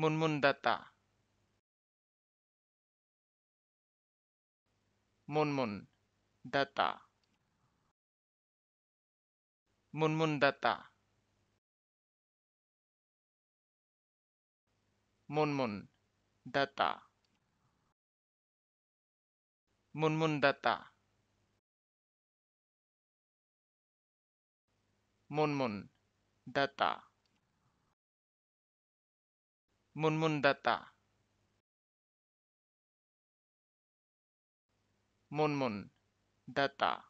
Munmun Data Munmun Data Munmun Data Munmun Data Munmun Data Mun -mun Data Mun Munmun data.